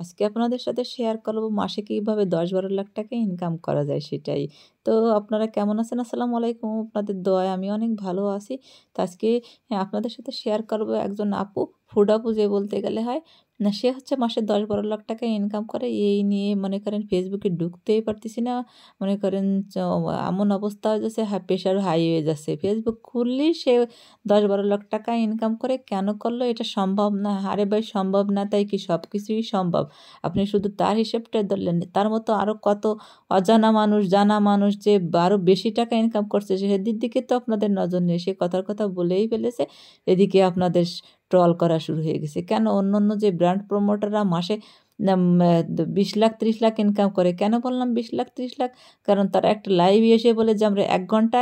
আজকে আপনাদের সাথে শেয়ার করবো মাসে কীভাবে দশ বারো লাখ টাকা ইনকাম করা যায় সেটাই তো আপনারা কেমন আছেন আসসালামু আলাইকুম আপনাদের দয় আমি অনেক ভালো আছি তো আজকে হ্যাঁ, আপনাদের সাথে শেয়ার করবো একজন আপু ফুড পুজো যে বলতে গেলে হয় না সে হচ্ছে মাসে দশ বারো লাখ টাকা ইনকাম করে এই নিয়ে মনে করেন ফেসবুকে ঢুকতেই পারতেছি না মনে করেন এমন অবস্থা হয়ে যাচ্ছে প্রেশার হাই হয়ে যাচ্ছে ফেসবুক খুললেই সে দশ বারো লাখ টাকা ইনকাম করে কেন করলো এটা সম্ভব না আরে ভাই সম্ভব না তাই কি সব কিছুই সম্ভব আপনি শুধু তার হিসেবটা ধরলেন তার মতো আরও কত অজানা মানুষ জানা মানুষ যে আরও বেশি টাকা ইনকাম করছে সেদিক দিকে তো আপনাদের নজর নেই সে কথার কথা বলেই ফেলেছে এদিকে আপনাদের ট্রল করা শুরু হয়ে গেছে কেন অন্য অন্য যে ব্র্যান্ড প্রমোটাররা মাসে বিশ লাখ ত্রিশ লাখ ইনকাম করে কেন বললাম বিশ লাখ ত্রিশ লাখ কারণ তারা একটা লাইভ এসে বলে যে আমরা এক ঘন্টা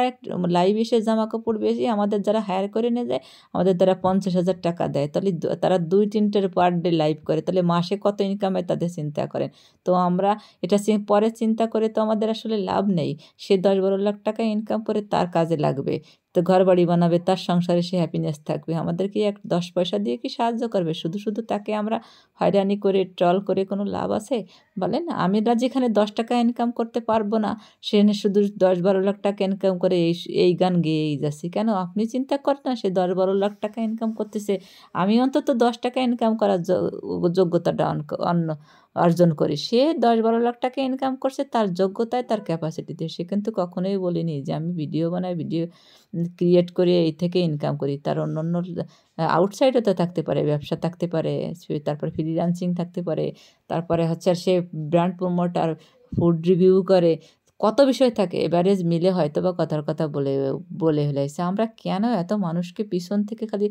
লাইভ এসে জামা কাপড় বেশি আমাদের যারা হায়ার করে নিয়ে যায় আমাদের তারা পঞ্চাশ হাজার টাকা দেয় তাহলে তারা দুই তিনটের পার ডে লাইভ করে তাহলে মাসে কত ইনকাম হয় তাদের চিন্তা করেন তো আমরা এটা পরে চিন্তা করে তো আমাদের আসলে লাভ নেই সে দশ বারো লাখ টাকা ইনকাম করে তার কাজে লাগবে তো ঘর বাড়ি বানাবে তার সংসারে সে হ্যাপিনেস থাকবে আমাদেরকে এক দশ পয়সা দিয়ে কি সাহায্য করবে শুধু শুধু তাকে আমরা হয়রানি করে ট্রল করে কোনো লাভ আছে বলেন আমরা যেখানে দশ টাকা ইনকাম করতে পারবো না সেখানে শুধু দশ বারো লাখ টাকা ইনকাম করে এই এই গান গেয়েই যাচ্ছি কেন আপনি চিন্তা করেন না সে দশ বারো লাখ টাকা ইনকাম করতেছে আমি অন্তত দশ টাকা ইনকাম করার যোগ্যতাটা অন্য অর্জন করে সে দশ বারো লাখ টাকা ইনকাম করছে তার যোগ্যতায় তার ক্যাপাসিটিতে সে কিন্তু কখনোই বলিনি যে আমি ভিডিও বানাই ভিডিও ক্রিয়েট করে এই থেকে ইনকাম করি তার অন্য অন্য আউটসাইডও তো থাকতে পারে ব্যবসা থাকতে পারে তারপর ফ্রিলান্সিং থাকতে পারে তারপরে হচ্ছে আর সে ব্র্যান্ড প্রমোটার ফুড রিভিউ করে কত বিষয় থাকে এভারেজ মিলে হয়তো বা কথার কথা বলে বলে ফেলাইছে আমরা কেন এত মানুষকে পিছন থেকে খালি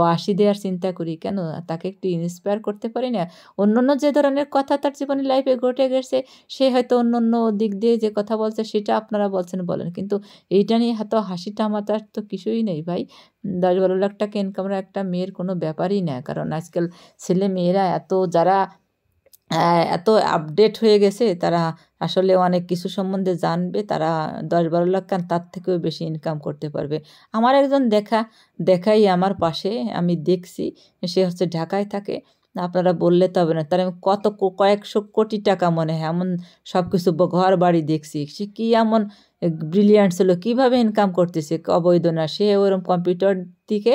বাসি দেওয়ার চিন্তা করি কেন তাকে একটু ইন্সপায়ার করতে পারি না অন্য অন্য যে ধরনের কথা তার জীবনে লাইফে ঘটে গেছে সে হয়তো অন্য অন্য দিক দিয়ে যে কথা বলছে সেটা আপনারা বলছেন বলেন কিন্তু এইটা নিয়ে এত হাসি টামাতার তো কিছুই নেই ভাই দশ বারো লাখ টাকা ইনকামের একটা মেয়ের কোনো ব্যাপারই না কারণ আজকাল ছেলে মেয়েরা এত যারা হ্যাঁ, এত আপডেট হয়ে গেছে তারা আসলে অনেক কিছু সম্বন্ধে জানবে তারা দশ বারো লাখ কান তার থেকেও বেশি ইনকাম করতে পারবে আমার একজন দেখা দেখাই আমার পাশে আমি দেখছি সে হচ্ছে ঢাকায় থাকে আপনারা বললে তো হবে না তার আমি কত কয়েকশো কোটি টাকা মনে হয় এমন সব কিছু ঘর বাড়ি দেখছি সে কী এমন ব্রিলিয়ান্ট হলো কীভাবে ইনকাম করতেছে অবৈধ না সে ওরম কম্পিউটার দিকে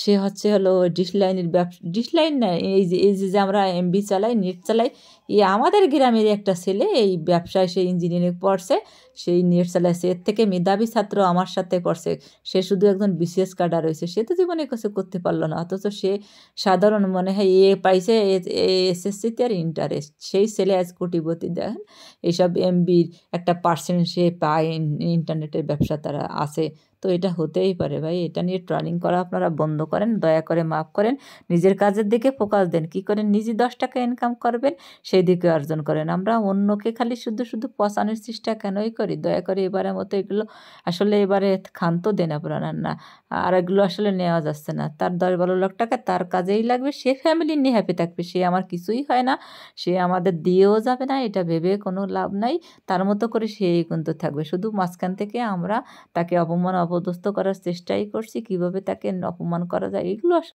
সে হচ্ছে হলো ডিসলাইনের ব্যবসা ডিসলাইন না এই যে এই যে আমরা এমবি চালাই নেট চালাই এই আমাদের গ্রামের একটা ছেলে এই ব্যবসায় সে ইঞ্জিনিয়ারিং পড়ছে সেই নেট চালাইছে এর থেকে মেধাবী ছাত্র আমার সাথে পড়ছে সে শুধু একজন বিশেষ কার্ডার রয়েছে সে তো জীবনে কিছু করতে পারলো না অথচ সে সাধারণ মনে হয় এ পাইছে এসএসসিতে আর ইন্টারেস্ট সেই ছেলে আজ কোটিপতি দেখেন এইসব এমবির একটা পার্সেন্ট সে পায় ইন্টারনেটের ব্যবসা তারা আছে তো এটা হতেই পারে ভাই এটা নিয়ে ট্রলিং করা আপনারা বন্ধ করেন দয়া করে মাফ করেন নিজের কাজের দিকে ফোকাস দেন কি করেন নিজে দশ টাকা ইনকাম করবেন সেই দিকে অর্জন করেন আমরা অন্যকে খালি শুধু শুধু পচানোর চেষ্টা কেনই করি দয়া করে এবারের মতো এগুলো আসলে এবারে খান্ত দেন আপনারা না আর এগুলো আসলে নেওয়া যাচ্ছে না তার দশ বারো লাখ টাকা তার কাজেই লাগবে সে ফ্যামিলি নিয়ে হ্যাপি থাকবে সে আমার কিছুই হয় না সে আমাদের দিয়েও যাবে না এটা ভেবে কোনো লাভ নাই তার মতো করে সেই কিন্তু থাকবে শুধু মাঝখান থেকে আমরা তাকে অপমান অপ অপদস্থ করার চেষ্টাই করছি কিভাবে তাকে অপমান করা যায় এগুলো